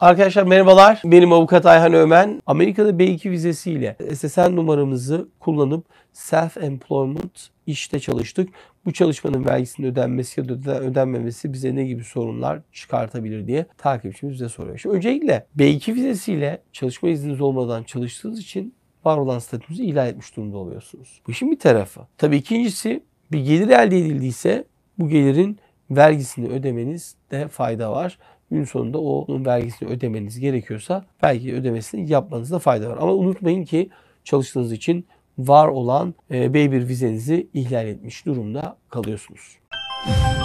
Arkadaşlar merhabalar. Benim avukat Ayhan Ömen. Amerika'da B2 vizesiyle SSN numaramızı kullanıp self-employment işte çalıştık. Bu çalışmanın vergisinin ödenmesi ya da ödenmemesi bize ne gibi sorunlar çıkartabilir diye takipçimiz bize soruyor. Şimdi öncelikle B2 vizesiyle çalışma izniniz olmadan çalıştığınız için var olan statünüzü ilan etmiş durumda oluyorsunuz. Bu işin bir tarafı. Tabii ikincisi bir gelir elde edildiyse bu gelirin vergisini ödemeniz de fayda var gün sonunda onun vergisini ödemeniz gerekiyorsa vergi ödemesini yapmanızda fayda var. Ama unutmayın ki çalıştığınız için var olan e, B1 vizenizi ihlal etmiş durumda kalıyorsunuz. Müzik